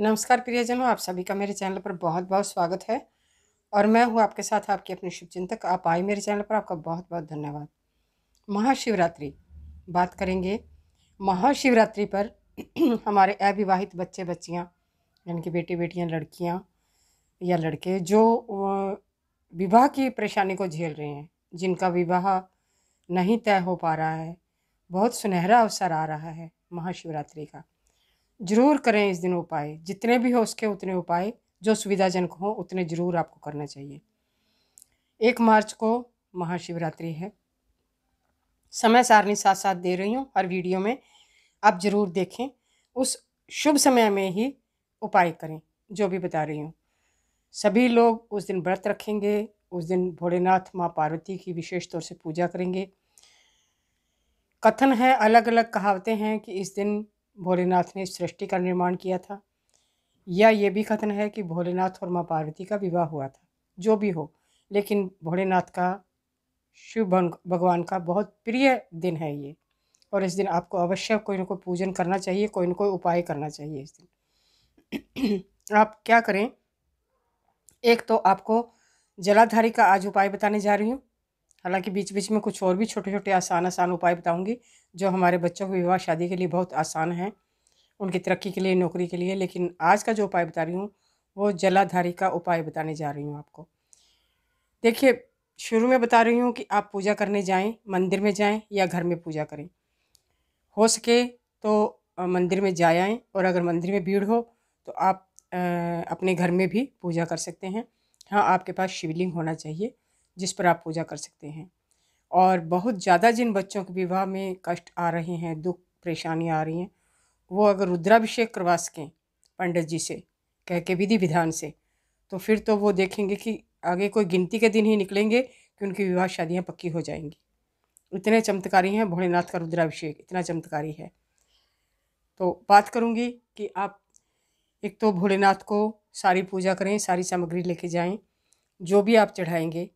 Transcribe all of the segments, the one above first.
नमस्कार प्रियजनों आप सभी का मेरे चैनल पर बहुत बहुत स्वागत है और मैं हूँ आपके साथ आपकी अपनी शुभचिंतक आप आए मेरे चैनल पर आपका बहुत बहुत धन्यवाद महाशिवरात्रि बात करेंगे महाशिवरात्रि पर हमारे अविवाहित बच्चे बच्चियाँ यानी कि बेटे बेटियाँ लड़कियाँ या लड़के जो विवाह की परेशानी को झेल रहे हैं जिनका विवाह नहीं तय हो पा रहा है बहुत सुनहरा अवसर आ रहा है महाशिवरात्रि का जरूर करें इस दिन उपाय जितने भी हो उसके उतने उपाय जो सुविधाजनक हों उतने ज़रूर आपको करना चाहिए एक मार्च को महाशिवरात्रि है समय सारणी साथ साथ दे रही हूँ हर वीडियो में आप ज़रूर देखें उस शुभ समय में ही उपाय करें जो भी बता रही हूँ सभी लोग उस दिन व्रत रखेंगे उस दिन भोलेनाथ माँ पार्वती की विशेष तौर से पूजा करेंगे कथन है अलग अलग कहावतें हैं कि इस दिन भोलेनाथ ने सृष्टि का निर्माण किया था या ये भी कथन है कि भोलेनाथ और माँ पार्वती का विवाह हुआ था जो भी हो लेकिन भोलेनाथ का शिव भगवान का बहुत प्रिय दिन है ये और इस दिन आपको अवश्य कोई ना कोई पूजन करना चाहिए कोई ना कोई उपाय करना चाहिए इस दिन आप क्या करें एक तो आपको जलाधारी का आज उपाय बताने जा रही हूँ हालांकि बीच बीच में कुछ और भी छोटे छोटे आसान आसान उपाय बताऊंगी जो हमारे बच्चों को विवाह शादी के लिए बहुत आसान हैं उनकी तरक्की के लिए नौकरी के लिए लेकिन आज का जो उपाय बता रही हूँ वो जलाधारी का उपाय बताने जा रही हूँ आपको देखिए शुरू में बता रही हूँ कि आप पूजा करने जाएँ मंदिर में जाएँ या घर में पूजा करें हो सके तो मंदिर में जा और अगर मंदिर में भीड़ हो तो आप अपने घर में भी पूजा कर सकते हैं हाँ आपके पास शिवलिंग होना चाहिए जिस पर आप पूजा कर सकते हैं और बहुत ज़्यादा जिन बच्चों के विवाह में कष्ट आ रहे हैं दुख परेशानी आ रही हैं वो अगर रुद्राभिषेक करवा सकें पंडित जी से कह के विधि विधान से तो फिर तो वो देखेंगे कि आगे कोई गिनती के दिन ही निकलेंगे कि उनकी विवाह शादियाँ पक्की हो जाएंगी इतने चमत्कारी हैं भोलेनाथ का रुद्राभिषेक इतना चमत्कारी है तो बात करूँगी कि आप एक तो भोलेनाथ को सारी पूजा करें सारी सामग्री लेके जाएं जो भी आप चढ़ाएंगे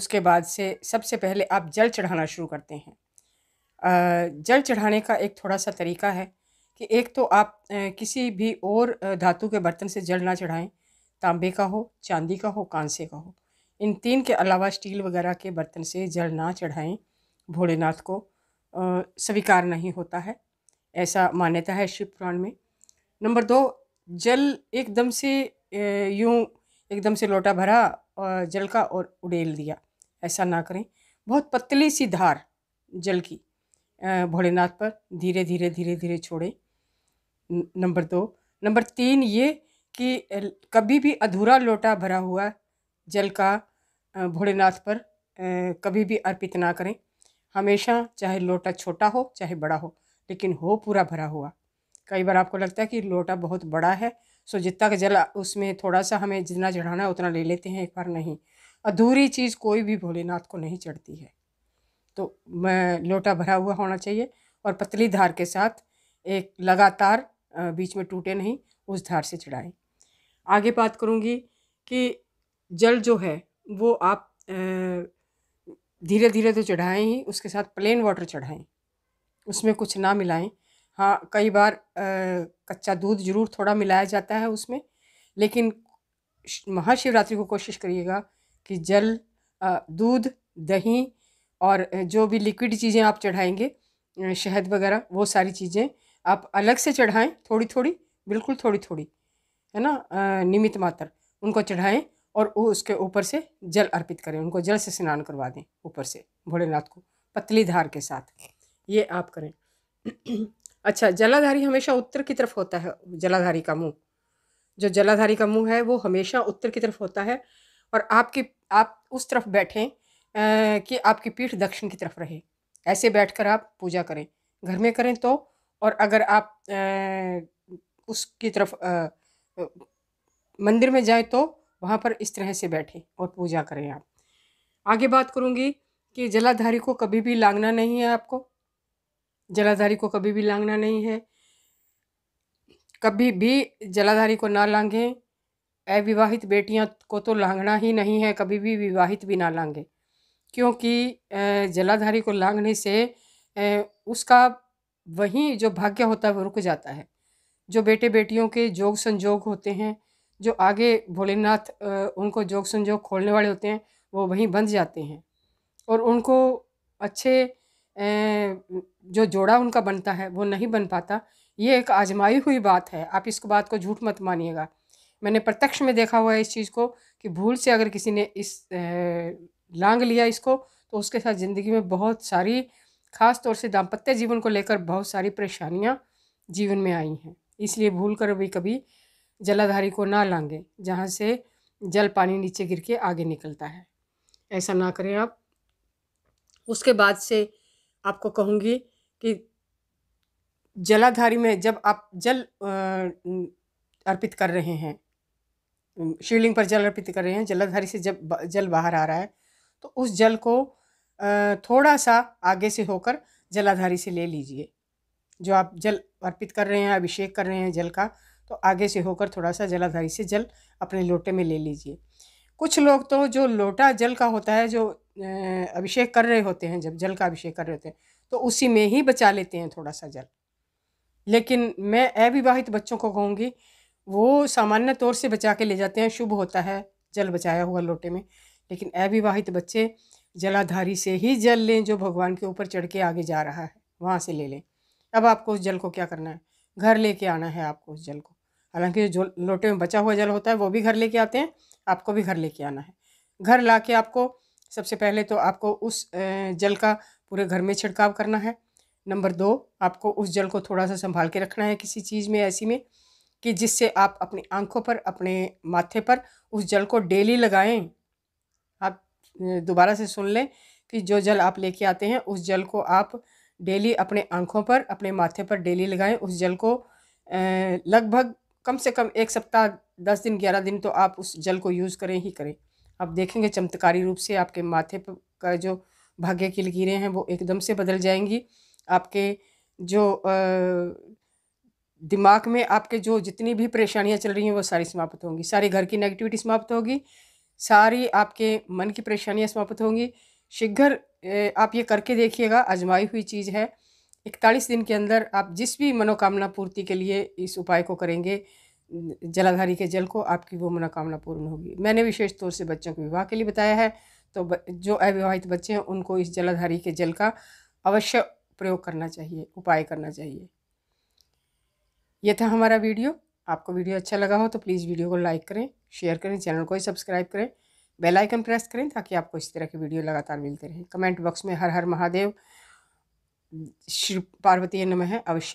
उसके बाद से सबसे पहले आप जल चढ़ाना शुरू करते हैं जल चढ़ाने का एक थोड़ा सा तरीका है कि एक तो आप किसी भी और धातु के बर्तन से जल ना चढ़ाएं तांबे का हो चांदी का हो कांसे का हो इन तीन के अलावा स्टील वगैरह के बर्तन से जल ना चढ़ाएं भोलेनाथ को स्वीकार नहीं होता है ऐसा मान्यता है शिव पुराण में नंबर दो जल एकदम से यूँ एकदम से लोटा भरा और जल का और उड़ेल दिया ऐसा ना करें बहुत पतली सी धार जल की भोलेनाथ पर धीरे धीरे धीरे धीरे छोड़ें नंबर दो नंबर तीन ये कि कभी भी अधूरा लोटा भरा हुआ जल का भोलेनाथ पर कभी भी अर्पित ना करें हमेशा चाहे लोटा छोटा हो चाहे बड़ा हो लेकिन हो पूरा भरा हुआ कई बार आपको लगता है कि लोटा बहुत बड़ा है सो जितना का जल उसमें थोड़ा सा हमें जितना चढ़ाना है उतना ले लेते हैं एक बार नहीं अधूरी चीज़ कोई भी भोलेनाथ को नहीं चढ़ती है तो लोटा भरा हुआ होना चाहिए और पतली धार के साथ एक लगातार बीच में टूटे नहीं उस धार से चढ़ाएं आगे बात करूँगी कि जल जो है वो आप धीरे धीरे तो चढ़ाएं ही उसके साथ प्लेन वाटर चढ़ाएं उसमें कुछ ना मिलाएं हाँ कई बार आ, कच्चा दूध जरूर थोड़ा मिलाया जाता है उसमें लेकिन महाशिवरात्रि को कोशिश करिएगा कि जल दूध दही और जो भी लिक्विड चीज़ें आप चढ़ाएंगे शहद वगैरह वो सारी चीज़ें आप अलग से चढ़ाएं थोड़ी थोड़ी बिल्कुल थोड़ी थोड़ी है ना निमित मात्र उनको चढ़ाएं और वो उसके ऊपर से जल अर्पित करें उनको जल से स्नान करवा दें ऊपर से भोलेनाथ को पतली धार के साथ ये आप करें अच्छा जलाधारी हमेशा उत्तर की तरफ होता है जलाधारी का मुंह जो जलाधारी का मुंह है वो हमेशा उत्तर की तरफ होता है और आपकी आप उस तरफ बैठें कि आपकी पीठ दक्षिण की तरफ रहे ऐसे बैठकर आप पूजा करें घर में करें तो और अगर आप आ, उसकी तरफ आ, मंदिर में जाएं तो वहाँ पर इस तरह से बैठें और पूजा करें आप आगे बात करूँगी कि जलाधारी को कभी भी लांगना नहीं है आपको जलाधारी को कभी भी लांगना नहीं है कभी भी जलाधारी को ना लांघें अविवाहित बेटियां को तो लांगना ही नहीं है कभी भी विवाहित भी ना लांघें क्योंकि जलाधारी को लांगने से उसका वहीं जो भाग्य होता है वो रुक जाता है जो बेटे बेटियों के जोग संजोग होते हैं जो आगे भोलेनाथ उनको जोग संजोग खोलने वाले होते हैं वो वहीं बंध जाते हैं और उनको अच्छे जो जोड़ा उनका बनता है वो नहीं बन पाता ये एक आजमाई हुई बात है आप इसको बात को झूठ मत मानिएगा मैंने प्रत्यक्ष में देखा हुआ है इस चीज़ को कि भूल से अगर किसी ने इस लांग लिया इसको तो उसके साथ ज़िंदगी में बहुत सारी खास तौर से दाम्पत्य जीवन को लेकर बहुत सारी परेशानियाँ जीवन में आई हैं इसलिए भूल कर भी कभी जलाधारी को ना लांगे जहाँ से जल पानी नीचे गिर के आगे निकलता है ऐसा ना करें आप उसके बाद से आपको कहूँगी कि जलाधारी में जब आप जल अर्पित कर रहे हैं शिवलिंग पर जल अर्पित कर रहे हैं जलाधारी से जब जल बाहर आ रहा है तो उस जल को थोड़ा सा आगे से होकर जलाधारी से ले लीजिए जो आप जल अर्पित कर रहे हैं अभिषेक कर रहे हैं जल का तो आगे से होकर थोड़ा सा जलाधारी से जल अपने लोटे में ले लीजिए कुछ लोग तो जो लोटा जल का होता है जो अभिषेक कर रहे होते हैं जब जल का अभिषेक कर रहे होते हैं तो उसी में ही बचा लेते हैं थोड़ा सा जल लेकिन मैं अविवाहित बच्चों को कहूँगी वो सामान्य तौर से बचा के ले जाते हैं शुभ होता है जल बचाया हुआ लोटे में लेकिन अविवाहित बच्चे जलाधारी से ही जल लें जो भगवान के ऊपर चढ़ के आगे जा रहा है वहाँ से ले लें अब आपको उस जल को क्या करना है घर लेके आना है आपको उस जल को हालांकि जो लोटे में बचा हुआ जल होता है वो भी घर लेके आते हैं आपको भी घर लेके आना है घर ला के आपको सबसे पहले तो आपको उस जल का पूरे घर में छिड़काव करना है नंबर दो आपको उस जल को थोड़ा सा संभाल के रखना है किसी चीज़ में ऐसी में कि जिससे आप अपनी आंखों पर अपने माथे पर उस जल को डेली लगाएं आप दोबारा से सुन लें कि जो जल आप लेके आते हैं उस जल को आप डेली अपने आंखों पर अपने माथे पर डेली लगाएं उस जल को लगभग कम से कम एक सप्ताह दस दिन ग्यारह दिन तो आप उस जल को यूज़ करें ही करें आप देखेंगे चमत्कारी रूप से आपके माथे पर का जो भाग्य की लकीरें हैं वो एकदम से बदल जाएंगी आपके जो दिमाग में आपके जो जितनी भी परेशानियां चल रही हैं वो सारी समाप्त होंगी सारी घर की नेगेटिविटी समाप्त होगी सारी आपके मन की परेशानियां समाप्त होंगी शीघ्र आप ये करके देखिएगा आजमाई हुई चीज़ है इकतालीस दिन के अंदर आप जिस भी मनोकामना पूर्ति के लिए इस उपाय को करेंगे जलाधारी के जल को आपकी वो मनोकामना पूर्ण होगी मैंने विशेष तौर से बच्चों के विवाह के लिए बताया है तो जो अविवाहित बच्चे हैं उनको इस जलाधारी के जल का अवश्य प्रयोग करना चाहिए उपाय करना चाहिए यह था हमारा वीडियो आपको वीडियो अच्छा लगा हो तो प्लीज़ वीडियो को लाइक करें शेयर करें चैनल को ही सब्सक्राइब करें बेल आइकन प्रेस करें ताकि आपको इस तरह की वीडियो लगातार मिलते रहें कमेंट बॉक्स में हर हर महादेव श्री पार्वती नमः अवश्य